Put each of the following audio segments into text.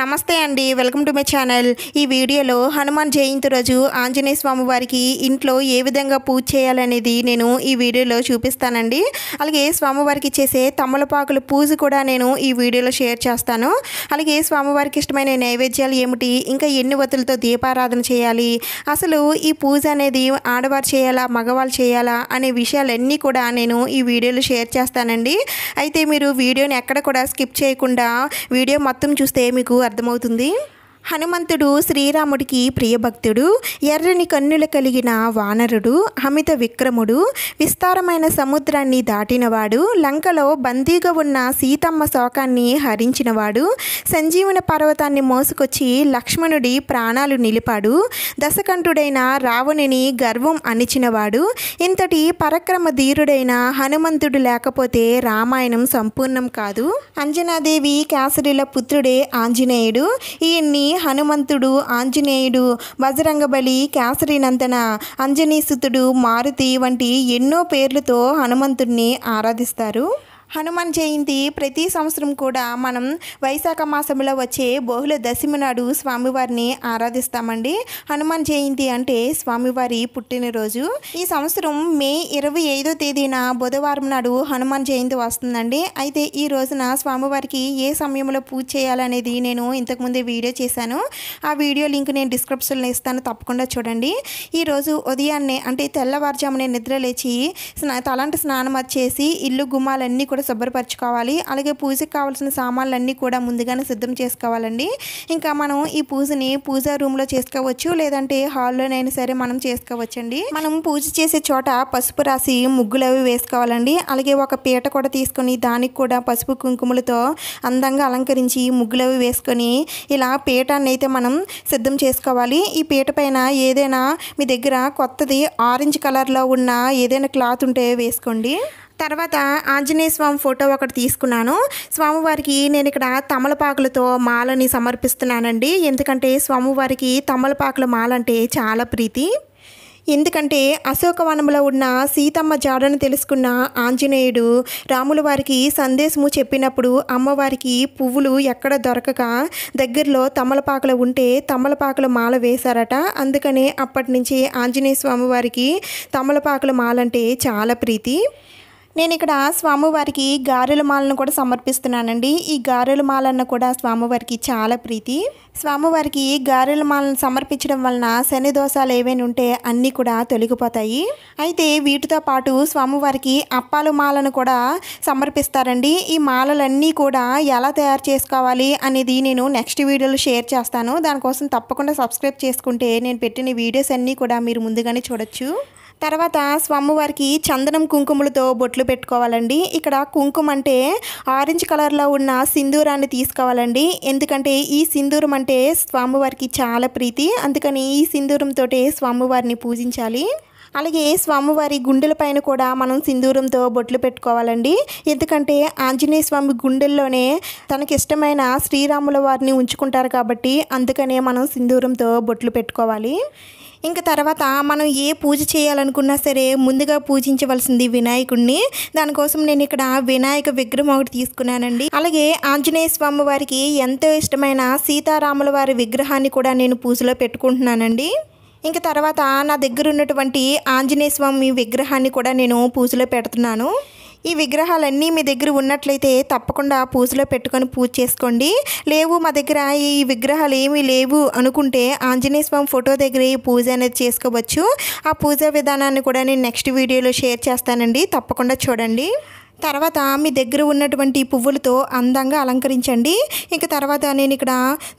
నమస్తే అండి welcome to my channel ఈ వీడియోలో హనుమాన్ జయంతి రోజు ఆంజనేయ స్వామి వారికి ఇంట్లో ఏ విధంగా పూజ చేయాలనేది నేను ఈ వీడియోలో చూపిస్తానండి అలాగే స్వామివారికి చేసే తమలపాకుల పూజ కూడా నేను ఈ వీడియోలో షేర్ చేస్తాను అలాగే స్వామివారికి ఇష్టమైన నైవేద్యాలు ఏమిటి ఇంకా ఎన్ని వతులతో దీపారాధన చేయాలి అసలు ఈ పూజ అనేది ఆడవారు చేయాలా మగవాళ్ళు చేయాలా అనే విషయాలన్నీ కూడా నేను ఈ వీడియోలో షేర్ చేస్తానండి అయితే మీరు వీడియోని ఎక్కడ కూడా స్కిప్ చేయకుండా వీడియో మొత్తం చూస్తే మీకు అర్థమవుతుంది హనుమంతుడు శ్రీరాముడికి ప్రియభక్తుడు ఎర్రని కన్నులు కలిగిన వానరుడు అమిత విక్రముడు విస్తారమైన సముద్రాన్ని దాటినవాడు లంకలో బందీగా ఉన్న సీతమ్మ శోకాన్ని హరించినవాడు సంజీవన పర్వతాన్ని మోసుకొచ్చి లక్ష్మణుడి ప్రాణాలు నిలిపాడు దశకంఠుడైన రావణుని గర్వం అణిచినవాడు ఇంతటి పరక్రమ ధీరుడైన హనుమంతుడు లేకపోతే రామాయణం సంపూర్ణం కాదు అంజనాదేవి కాసరిల పుత్రుడే ఆంజనేయుడు ఈయన్ని హనుమంతుడు ఆంజనేయుడు బజరంగబలి కేసరినంతన అంజనీసుతుడు మారుతి వంటి ఎన్నో పేర్లతో హనుమంతుడిని ఆరాధిస్తారు హనుమాన్ జయంతి ప్రతి సంవత్సరం కూడా మనం వైశాఖ మాసంలో వచ్చే బహుళ దశమి నాడు స్వామివారిని ఆరాధిస్తామండి హనుమాన్ జయంతి అంటే స్వామివారి పుట్టినరోజు ఈ సంవత్సరం మే ఇరవై ఐదో తేదీన బుధవారం నాడు హనుమాన్ జయంతి వస్తుందండి అయితే ఈ రోజున స్వామివారికి ఏ సమయంలో పూజ చేయాలనేది నేను ఇంతకుముందే వీడియో చేశాను ఆ వీడియో లింక్ నేను డిస్క్రిప్షన్లో ఇస్తాను తప్పకుండా చూడండి ఈరోజు ఉదయాన్నే అంటే తెల్లవారుజామునే నిద్ర లేచి తలంటి స్నానం వచ్చేసి ఇల్లు గుమ్మాలన్నీ కూడా కూడా శుభ్రపరచుకోవాలి అలాగే పూజకి కావాల్సిన సామాన్లన్నీ కూడా ముందుగానే సిద్ధం చేసుకోవాలండి ఇంకా మనం ఈ పూజని పూజా రూమ్లో చేసుకోవచ్చు లేదంటే హాల్లోనైనా సరే మనం చేసుకోవచ్చండి మనం పూజ చేసే చోట పసుపు రాసి ముగ్గులు అవి వేసుకోవాలండి అలాగే ఒక పీట కూడా తీసుకొని దానికి కూడా పసుపు కుంకుమలతో అందంగా అలంకరించి ముగ్గులు అవి వేసుకొని ఇలా పీటాన్ని అయితే మనం సిద్ధం చేసుకోవాలి ఈ పీట పైన ఏదైనా మీ దగ్గర కొత్తది ఆరెంజ్ కలర్లో ఉన్న ఏదైనా క్లాత్ ఉంటే వేసుకోండి తర్వాత ఆంజనేయ స్వామి ఫోటో ఒకటి తీసుకున్నాను స్వామివారికి నేను ఇక్కడ తమలపాకులతో మాలని సమర్పిస్తున్నానండి ఎందుకంటే స్వామివారికి తమలపాకుల మాల అంటే చాలా ప్రీతి ఎందుకంటే అశోకవనంలో ఉన్న సీతమ్మ జాడను తెలుసుకున్న ఆంజనేయుడు రాముల వారికి సందేశము చెప్పినప్పుడు అమ్మవారికి పువ్వులు ఎక్కడ దొరకక దగ్గరలో తమలపాకులు ఉంటే తమలపాకుల మాల వేశారట అందుకనే అప్పటి నుంచి ఆంజనేయ స్వామి వారికి తమలపాకుల మాలంటే చాలా ప్రీతి నేను ఇక్కడ స్వామివారికి గారెల మాలను కూడా సమర్పిస్తున్నానండి ఈ గారెల మాలన్న కూడా స్వామివారికి చాలా ప్రీతి స్వామివారికి గారెల మాలను సమర్పించడం వలన శని దోషాలు ఏవైనా ఉంటే అన్నీ కూడా తొలగిపోతాయి అయితే వీటితో పాటు స్వామివారికి అప్పాలు మాలను కూడా సమర్పిస్తారండి ఈ మాలలన్నీ కూడా ఎలా తయారు చేసుకోవాలి అనేది నేను నెక్స్ట్ వీడియోలో షేర్ చేస్తాను దానికోసం తప్పకుండా సబ్స్క్రైబ్ చేసుకుంటే నేను పెట్టిన వీడియోస్ అన్నీ కూడా మీరు ముందుగానే చూడొచ్చు తర్వాత స్వామివారికి చందనం కుంకుమలతో బొట్లు పెట్టుకోవాలండి ఇక్కడ కుంకుమ అంటే ఆరెంజ్ కలర్లో ఉన్న సింధూరాన్ని తీసుకోవాలండి ఎందుకంటే ఈ సింధూరం అంటే స్వామివారికి చాలా ప్రీతి అందుకని ఈ సింధూరంతో స్వామివారిని పూజించాలి అలాగే స్వామివారి గుండెల పైన కూడా మనం సింధూరంతో బొట్లు పెట్టుకోవాలండి ఎందుకంటే ఆంజనేయ స్వామి గుండెల్లోనే తనకిష్టమైన శ్రీరాముల వారిని ఉంచుకుంటారు కాబట్టి అందుకనే మనం సింధూరంతో బొట్లు పెట్టుకోవాలి ఇంకా తర్వాత మనం ఏ పూజ చేయాలనుకున్నా సరే ముందుగా పూజించవలసింది వినాయకుడిని దానికోసం నేను ఇక్కడ వినాయక విగ్రహం ఒకటి తీసుకున్నానండి అలాగే ఆంజనేయ స్వామి వారికి ఎంతో ఇష్టమైన సీతారాముల వారి విగ్రహాన్ని కూడా నేను పూజలో పెట్టుకుంటున్నానండి ఇంకా తర్వాత నా దగ్గర ఉన్నటువంటి ఆంజనేయ స్వామి విగ్రహాన్ని కూడా నేను పూజలో పెడుతున్నాను ఈ విగ్రహాలన్నీ మీ దగ్గర ఉన్నట్లయితే తప్పకుండా పూజలో పెట్టుకొని పూజ చేసుకోండి లేవు మా దగ్గర ఈ విగ్రహాలు ఏమీ లేవు అనుకుంటే ఆంజనేయ స్వామి ఫోటో దగ్గర ఈ పూజ అనేది చేసుకోవచ్చు ఆ పూజా విధానాన్ని కూడా నేను నెక్స్ట్ వీడియోలో షేర్ చేస్తానండి తప్పకుండా చూడండి తర్వాత మీ దగ్గర ఉన్నటువంటి పువ్వులతో అందంగా అలంకరించండి ఇంకా తర్వాత నేను ఇక్కడ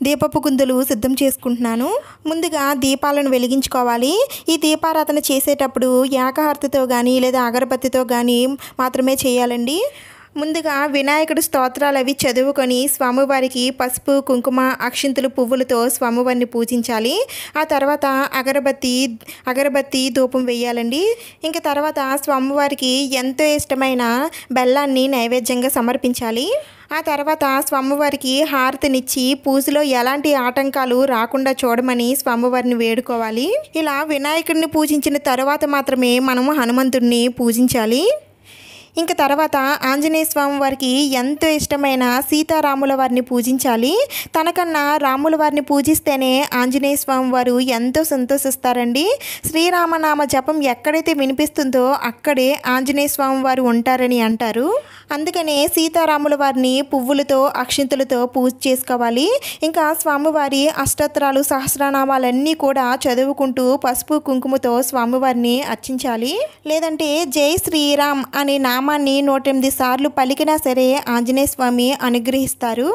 దీపపు గుందులు సిద్ధం చేసుకుంటున్నాను ముందుగా దీపాలను వెలిగించుకోవాలి ఈ దీపారాధన చేసేటప్పుడు ఏకహర్తతో కానీ లేదా అగరబత్తితో కానీ మాత్రమే చేయాలండి ముందుగా వినాయకుడు స్తోత్రాలు అవి చదువుకొని స్వామివారికి పసుపు కుంకుమ అక్షింతులు పువ్వులతో స్వామివారిని పూజించాలి ఆ తర్వాత అగరబత్తి అగరబత్తి ధూపం వేయాలండి ఇంకా తర్వాత స్వామివారికి ఎంతో ఇష్టమైన బెల్లాన్ని నైవేద్యంగా సమర్పించాలి ఆ తర్వాత స్వామివారికి హారతినిచ్చి పూజలో ఎలాంటి ఆటంకాలు రాకుండా చూడమని స్వామివారిని వేడుకోవాలి ఇలా వినాయకుడిని పూజించిన తర్వాత మాత్రమే మనము హనుమంతుడిని పూజించాలి ఇంకా తర్వాత ఆంజనేయ స్వామి వారికి ఎంతో ఇష్టమైన సీతారాముల వారిని పూజించాలి తనకన్నా రాముల వారిని పూజిస్తేనే ఆంజనేయ స్వామి వారు ఎంతో సంతోషిస్తారండి శ్రీరామనామ జపం ఎక్కడైతే వినిపిస్తుందో అక్కడే ఆంజనేయ స్వామి వారు ఉంటారని అంటారు అందుకనే సీతారాముల వారిని పువ్వులతో అక్షింతలతో పూజ చేసుకోవాలి ఇంకా స్వామివారి అష్టోత్తరాలు సహస్రనామాలన్నీ కూడా చదువుకుంటూ పసుపు కుంకుమతో స్వామివారిని అర్చించాలి లేదంటే జై శ్రీరామ్ అనే నామ నామాన్ని నూటెనిమిది సార్లు పలికినా సరే ఆంజనేయ స్వామి అనుగ్రహిస్తారు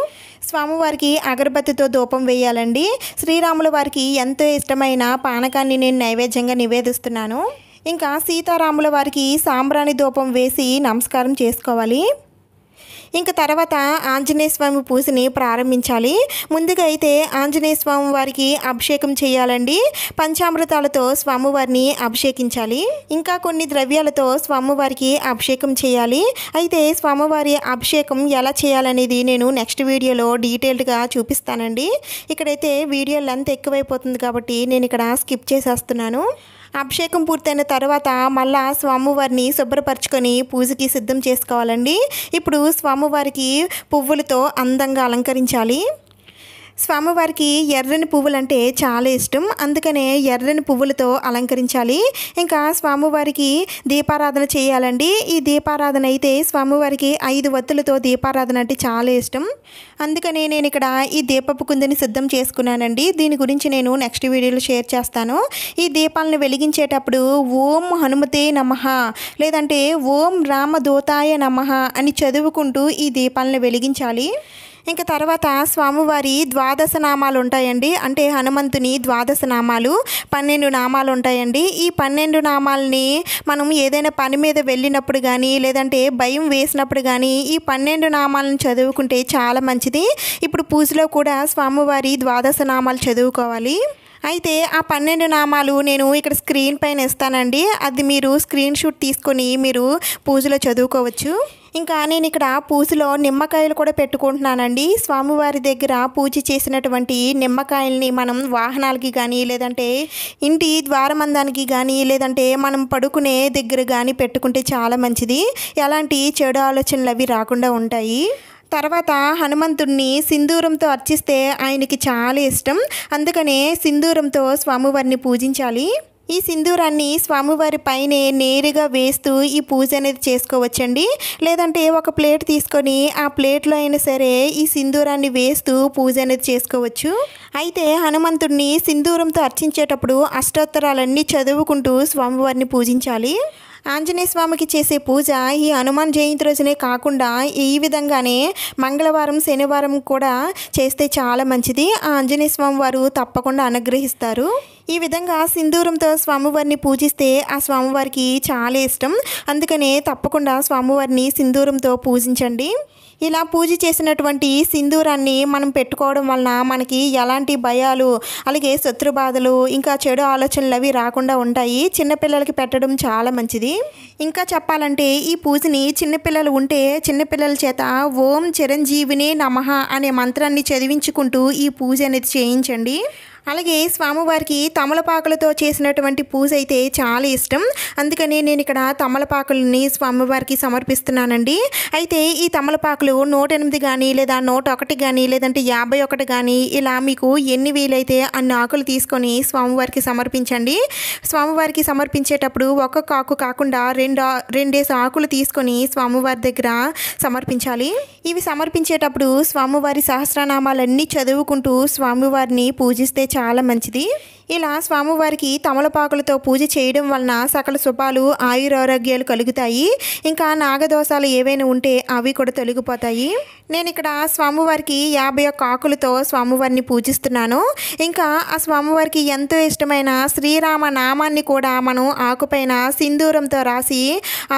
స్వామివారికి అగరబత్తితో ధూపం వేయాలండి శ్రీరాముల వారికి ఎంతో ఇష్టమైన పానకాన్ని నేను నైవేద్యంగా నివేదిస్తున్నాను ఇంకా సీతారాముల వారికి సాంబ్రాణి ధూపం వేసి నమస్కారం చేసుకోవాలి ఇంకా తర్వాత ఆంజనేయ స్వామి పూజని ప్రారంభించాలి ముందుగా అయితే ఆంజనేయ స్వామి వారికి అభిషేకం చేయాలండి పంచామృతాలతో స్వామివారిని అభిషేకించాలి ఇంకా కొన్ని ద్రవ్యాలతో స్వామివారికి అభిషేకం చేయాలి అయితే స్వామివారి అభిషేకం ఎలా చేయాలనేది నేను నెక్స్ట్ వీడియోలో డీటెయిల్డ్గా చూపిస్తానండి ఇక్కడైతే వీడియో లెంత్ ఎక్కువైపోతుంది కాబట్టి నేను ఇక్కడ స్కిప్ చేసేస్తున్నాను అభిషేకం పూర్తయిన తర్వాత మళ్ళా స్వామివారిని శుభ్రపరచుకొని పూజకి సిద్ధం చేసుకోవాలండి ఇప్పుడు స్వామివారికి పువ్వులతో అందంగా అలంకరించాలి స్వామివారికి ఎర్రని పువ్వులంటే చాలా ఇష్టం అందుకనే ఎర్రని పువ్వులతో అలంకరించాలి ఇంకా స్వామివారికి దీపారాధన చేయాలండి ఈ దీపారాధన అయితే స్వామివారికి ఐదు వత్తులతో దీపారాధన అంటే చాలా ఇష్టం అందుకనే నేను ఇక్కడ ఈ దీపపు కుందని సిద్ధం చేసుకున్నానండి దీని గురించి నేను నెక్స్ట్ వీడియోలో షేర్ చేస్తాను ఈ దీపాలను వెలిగించేటప్పుడు ఓం హనుమతే నమ లేదంటే ఓం రామదూతాయ నమ అని చదువుకుంటూ ఈ దీపాలను వెలిగించాలి ఇంకా తర్వాత స్వామివారి ద్వాదశ నామాలు ఉంటాయండి అంటే హనుమంతుని ద్వాదశ నామాలు పన్నెండు నామాలు ఉంటాయండి ఈ పన్నెండు నామాలని మనం ఏదైనా పని మీద వెళ్ళినప్పుడు కానీ లేదంటే భయం వేసినప్పుడు కానీ ఈ పన్నెండు నామాలను చదువుకుంటే చాలా మంచిది ఇప్పుడు పూజలో కూడా స్వామివారి ద్వాదశ నామాలు చదువుకోవాలి అయితే ఆ పన్నెండు నామాలు నేను ఇక్కడ స్క్రీన్ పైన ఇస్తానండి అది మీరు స్క్రీన్ షూట్ తీసుకొని మీరు పూజలో చదువుకోవచ్చు ఇంకా నేను ఇక్కడ పూసలో నిమ్మకాయలు కూడా పెట్టుకుంటున్నానండి స్వామివారి దగ్గర పూజ చేసినటువంటి నిమ్మకాయల్ని మనం వాహనాలకి కానీ లేదంటే ఇంటి ద్వారమందానికి కానీ లేదంటే మనం పడుకునే దగ్గర కానీ పెట్టుకుంటే చాలా మంచిది ఎలాంటి చెడు ఆలోచనలు అవి రాకుండా ఉంటాయి తర్వాత హనుమంతుడిని సింధూరంతో అర్చిస్తే ఆయనకి చాలా ఇష్టం అందుకనే సింధూరంతో స్వామివారిని పూజించాలి ఈ సింధూరాన్ని స్వామివారి పైనే నేరుగా వేస్తూ ఈ పూజ అనేది చేసుకోవచ్చండి లేదంటే ఒక ప్లేట్ తీసుకొని ఆ ప్లేట్లో అయినా సరే ఈ సింధూరాన్ని వేస్తూ పూజ అనేది చేసుకోవచ్చు అయితే హనుమంతుడిని సింధూరంతో అర్చించేటప్పుడు అష్టోత్తరాలన్నీ చదువుకుంటూ స్వామివారిని పూజించాలి ఆంజనేయ స్వామికి చేసే పూజ ఈ హనుమాన్ జయంతి రోజునే కాకుండా ఈ విధంగానే మంగళవారం శనివారం కూడా చేస్తే చాలా మంచిది ఆ ఆంజనేయ స్వామి వారు తప్పకుండా అనుగ్రహిస్తారు ఈ విధంగా సింధూరంతో స్వామివారిని పూజిస్తే ఆ స్వామివారికి చాలా ఇష్టం అందుకనే తప్పకుండా స్వామివారిని సింధూరంతో పూజించండి ఇలా పూజ చేసినటువంటి సింధూరాన్ని మనం పెట్టుకోవడం వలన మనకి ఎలాంటి భయాలు అలాగే శత్రు బాధలు ఇంకా చెడు ఆలోచనలు అవి రాకుండా ఉంటాయి చిన్నపిల్లలకి పెట్టడం చాలా మంచిది ఇంకా చెప్పాలంటే ఈ పూజని చిన్నపిల్లలు ఉంటే చిన్నపిల్లల చేత ఓం చిరంజీవిని నమః అనే మంత్రాన్ని చదివించుకుంటూ ఈ పూజ అనేది చేయించండి అలాగే స్వామివారికి తమలపాకులతో చేసినటువంటి పూజ అయితే చాలా ఇష్టం అందుకని నేను ఇక్కడ తమలపాకులని స్వామివారికి సమర్పిస్తున్నానండి అయితే ఈ తమలపాకులు నూట ఎనిమిది కానీ లేదా నూట ఒకటి కానీ లేదంటే యాభై ఒకటి కానీ ఇలా మీకు ఎన్ని వీలైతే అన్ని ఆకులు తీసుకొని స్వామివారికి సమర్పించండి స్వామివారికి సమర్పించేటప్పుడు ఒక్కొక్క ఆకు కాకుండా రెండు రెండేసి ఆకులు తీసుకొని స్వామివారి దగ్గర సమర్పించాలి ఇవి సమర్పించేటప్పుడు స్వామివారి సహస్రనామాలన్నీ చదువుకుంటూ స్వామివారిని పూజిస్తే చాలా మంచిది ఇలా స్వామివారికి తమలపాకులతో పూజ చేయడం వలన సకల శుభాలు ఆయురారోగ్యాలు కలుగుతాయి ఇంకా నాగదోషాలు ఏవైనా ఉంటే అవి కూడా తొలగిపోతాయి నేను ఇక్కడ స్వామివారికి యాభై ఒక్క ఆకులతో స్వామివారిని పూజిస్తున్నాను ఇంకా ఆ స్వామివారికి ఎంతో ఇష్టమైన శ్రీరామ నామాన్ని కూడా మనం ఆకుపైన సింధూరంతో రాసి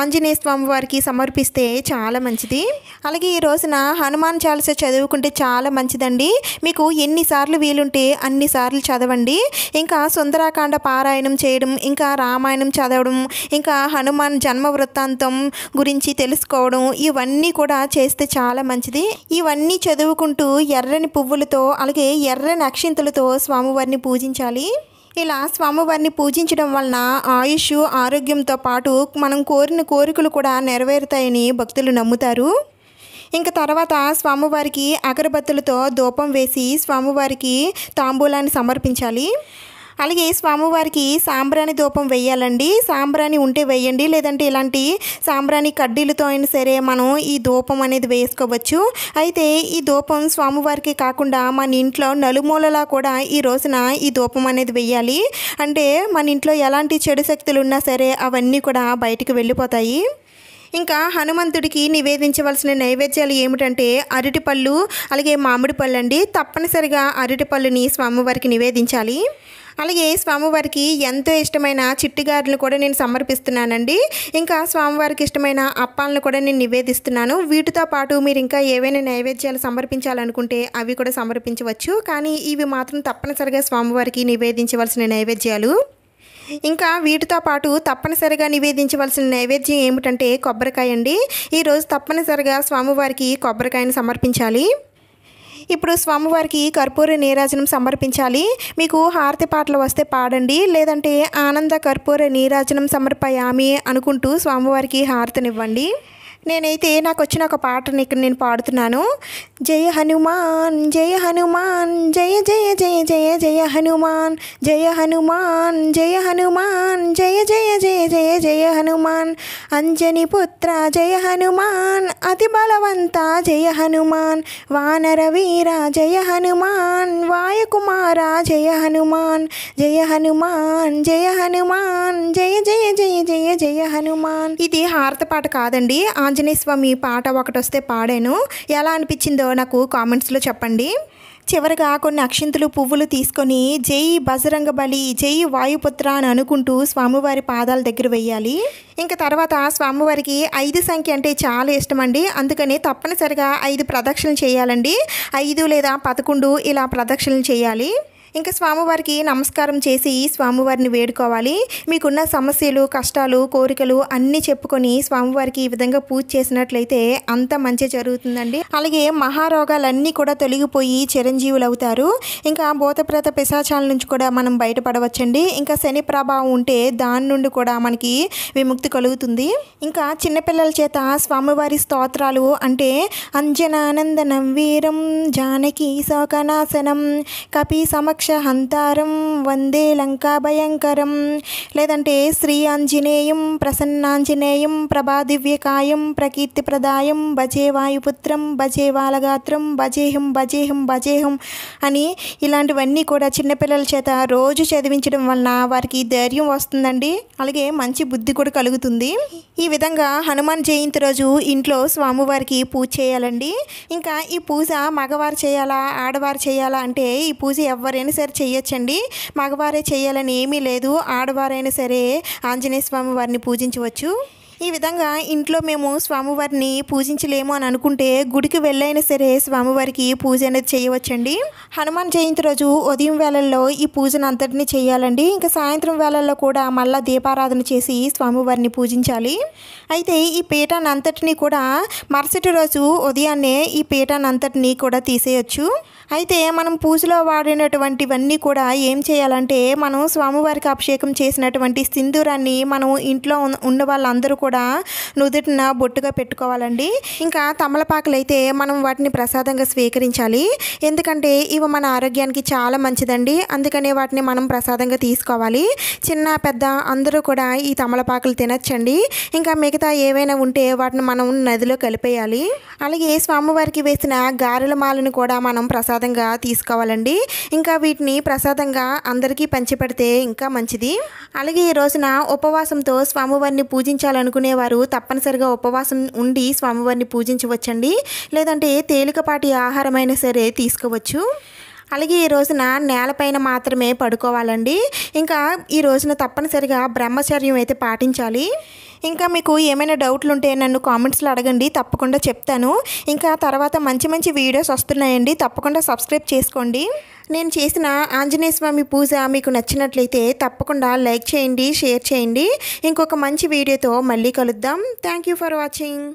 ఆంజనేయ స్వామివారికి సమర్పిస్తే చాలా మంచిది అలాగే ఈ రోజున హనుమాన్ చాలీస చదువుకుంటే చాలా మంచిదండి మీకు ఎన్నిసార్లు వీలుంటే అన్నిసార్లు చదవండి ఇంకా సుందరాకాండ పారాయణం చేయడం ఇంకా రామాయణం చదవడం ఇంకా హనుమాన్ జన్మ వృత్తాంతం గురించి తెలుసుకోవడం ఇవన్నీ కూడా చేస్తే చాలా మంచిది ఇవన్నీ చదువుకుంటూ ఎర్రని పువ్వులతో అలాగే ఎర్రని అక్షింతలతో స్వామివారిని పూజించాలి ఇలా స్వామివారిని పూజించడం వలన ఆయుష్ ఆరోగ్యంతో పాటు మనం కోరిన కోరికలు కూడా నెరవేరుతాయని భక్తులు నమ్ముతారు ఇంకా తర్వాత స్వామివారికి అగరబత్తులతో ధూపం వేసి స్వామివారికి తాంబూలాన్ని సమర్పించాలి అలాగే స్వామివారికి సాంబ్రాణి ధూపం వేయాలండి సాంబ్రాణి ఉంటే వేయండి లేదంటే ఇలాంటి సాంబ్రాణి కడ్డీలతో అయినా సరే మనం ఈ ధూపం అనేది వేసుకోవచ్చు అయితే ఈ ధూపం స్వామివారికి కాకుండా మన ఇంట్లో నలుమూలలా కూడా ఈ రోజున ఈ ధూపం అనేది వేయాలి అంటే మన ఇంట్లో ఎలాంటి చెడు శక్తులు ఉన్నా సరే అవన్నీ కూడా బయటకు వెళ్ళిపోతాయి ఇంకా హనుమంతుడికి నివేదించవలసిన నైవేద్యాలు ఏమిటంటే అరటిపళ్ళు అలాగే మామిడి పళ్ళు అండి తప్పనిసరిగా అరటిపళ్ళుని స్వామివారికి నివేదించాలి అలాగే స్వామివారికి ఎంతో ఇష్టమైన చిట్టిగారులను కూడా నేను సమర్పిస్తున్నానండి ఇంకా స్వామివారికి ఇష్టమైన అప్పాలను కూడా నేను నివేదిస్తున్నాను వీటితో పాటు మీరు ఇంకా ఏవైనా నైవేద్యాలు సమర్పించాలనుకుంటే అవి కూడా సమర్పించవచ్చు కానీ ఇవి మాత్రం తప్పనిసరిగా స్వామివారికి నివేదించవలసిన నైవేద్యాలు ఇంకా వీటితో పాటు తప్పనిసరిగా నివేదించవలసిన నైవేద్యం ఏమిటంటే కొబ్బరికాయ అండి ఈరోజు తప్పనిసరిగా స్వామివారికి కొబ్బరికాయను సమర్పించాలి ఇప్పుడు స్వామివారికి కర్పూర నీరాజనం సమర్పించాలి మీకు హారతి పాటలు వస్తే పాడండి లేదంటే ఆనంద కర్పూర నీరాజనం సమర్పయామి అనుకుంటూ స్వామివారికి హారతినివ్వండి నేనైతే నాకు వచ్చిన ఒక పాటని ఇక్కడ నేను పాడుతున్నాను జయ హనుమాన్ జయ హనుమాన్ జయ జయ జయ జయ జయ హనుమాన్ జయ హనుమాన్ జయ హనుమాన్ జయ జయ జయ జయ జయ హనుమాన్ అంజని పుత్ర జయ హనుమాన్ అతి బలవంత జయ హనుమాన్ వానర వీర జయ హనుమాన్ వాయుకుమార జయ హనుమాన్ జయ హనుమాన్ జయ హనుమాన్ జయ జయ జయ జయ జయ హనుమాన్ ఇది హారత పాట కాదండి ఆంజనేయ స్వామి పాట ఒకటి వస్తే పాడాను ఎలా అనిపించిందో నాకు కామెంట్స్లో చెప్పండి చివరగా కొన్ని అక్షింతులు పువ్వులు తీసుకొని జై బజరంగ బలి జై వాయుపుత్ర అని అనుకుంటూ స్వామివారి పాదాల దగ్గర వేయాలి ఇంకా తర్వాత స్వామివారికి ఐదు సంఖ్య అంటే చాలా ఇష్టం అండి అందుకని తప్పనిసరిగా ఐదు ప్రదక్షిణలు చేయాలండి ఐదు లేదా పదకొండు ఇలా ప్రదక్షిణలు చేయాలి ఇంకా స్వామివారికి నమస్కారం చేసి స్వామివారిని వేడుకోవాలి మీకున్న సమస్యలు కష్టాలు కోరికలు అన్నీ చెప్పుకొని స్వామివారికి ఈ విధంగా పూజ చేసినట్లయితే అంత మంచి జరుగుతుందండి అలాగే మహారోగాలన్నీ కూడా తొలగిపోయి చిరంజీవులు అవుతారు ఇంకా భూతప్రేత పిశాచాల నుంచి కూడా మనం బయటపడవచ్చండి ఇంకా శని ప్రభావం ఉంటే దాని నుండి కూడా మనకి విముక్తి కలుగుతుంది ఇంకా చిన్నపిల్లల చేత స్వామివారి స్తోత్రాలు అంటే అంజనానందనం వీరం జానకి శోకనాశనం కపి సమక్ష హంతారం వందే లంకా భయంకరం లేదంటే శ్రీ ఆంజనేయం ప్రసన్నాంజనేయం ప్రభాదివ్యకాయం ప్రదాయం భజే వాయుపుత్రం భజే బాలగాత్రం భజేహం భజేహం భజేహం అని ఇలాంటివన్నీ కూడా చిన్నపిల్లల చేత రోజు చదివించడం వలన వారికి ధైర్యం వస్తుందండి అలాగే మంచి బుద్ధి కూడా కలుగుతుంది ఈ విధంగా హనుమాన్ జయంతి రోజు ఇంట్లో స్వామివారికి పూజ చేయాలండి ఇంకా ఈ పూజ మగవారు చేయాలా ఆడవారు చేయాలా అంటే ఈ పూజ ఎవరైనా ఎవరైనా సరే చేయొచ్చండి మగవారే చేయాలని ఏమీ లేదు ఆడవారైనా సరే ఆంజనేయ స్వామి వారిని పూజించవచ్చు ఈ విధంగా ఇంట్లో మేము స్వామివారిని పూజించలేము అని అనుకుంటే గుడికి వెళ్ళైనా సరే స్వామివారికి పూజ అనేది చేయవచ్చండి హనుమాన్ జయంతి రోజు ఉదయం వేళల్లో ఈ పూజను అంతటిని చేయాలండి ఇంకా సాయంత్రం వేళల్లో కూడా మళ్ళా దీపారాధన చేసి స్వామివారిని పూజించాలి అయితే ఈ పీఠాన్ని అంతటిని కూడా మరుసటి రోజు ఉదయాన్నే ఈ పీఠాన్ని అంతటిని కూడా తీసేయచ్చు అయితే మనం పూజలో వాడినటువంటివన్నీ కూడా ఏం చేయాలంటే మనం స్వామివారికి అభిషేకం చేసినటువంటి సింధూరాన్ని మనం ఇంట్లో ఉన్న వాళ్ళందరూ కూడా నుదుటిన బొట్టుగా పెట్టుకోవాలండి ఇంకా తమలపాకులు అయితే మనం వాటిని ప్రసాదంగా స్వీకరించాలి ఎందుకంటే ఇవి మన ఆరోగ్యానికి చాలా మంచిదండి అందుకనే వాటిని మనం ప్రసాదంగా తీసుకోవాలి చిన్న పెద్ద అందరూ కూడా ఈ తమలపాకులు తినచ్చండి ఇంకా మిగతా ఏవైనా ఉంటే వాటిని మనం నదిలో కలిపేయాలి అలాగే స్వామివారికి వేసిన గారెల మాలను కూడా మనం ప్రసాదంగా తీసుకోవాలండి ఇంకా వీటిని ప్రసాదంగా అందరికీ పంచిపెడితే ఇంకా మంచిది అలాగే ఈ రోజున ఉపవాసంతో స్వామివారిని పూజించాలను అనుకునేవారు తప్పనిసరిగా ఉపవాసం ఉండి స్వామివారిని పూజించవచ్చండి లేదంటే తేలికపాటి ఆహారమైనా సరే తీసుకోవచ్చు అలాగే ఈ రోజున నేలపైన మాత్రమే పడుకోవాలండి ఇంకా ఈ రోజున తప్పనిసరిగా బ్రహ్మచర్యం అయితే పాటించాలి ఇంకా మీకు ఏమైనా డౌట్లు ఉంటే నన్ను కామెంట్స్లో అడగండి తప్పకుండా చెప్తాను ఇంకా తర్వాత మంచి మంచి వీడియోస్ వస్తున్నాయండి తప్పకుండా సబ్స్క్రైబ్ చేసుకోండి నేను చేసిన ఆంజనేయ స్వామి పూజ మీకు నచ్చినట్లయితే తప్పకుండా లైక్ చేయండి షేర్ చేయండి ఇంకొక మంచి వీడియోతో మళ్ళీ కలుద్దాం థ్యాంక్ యూ ఫర్ వాచింగ్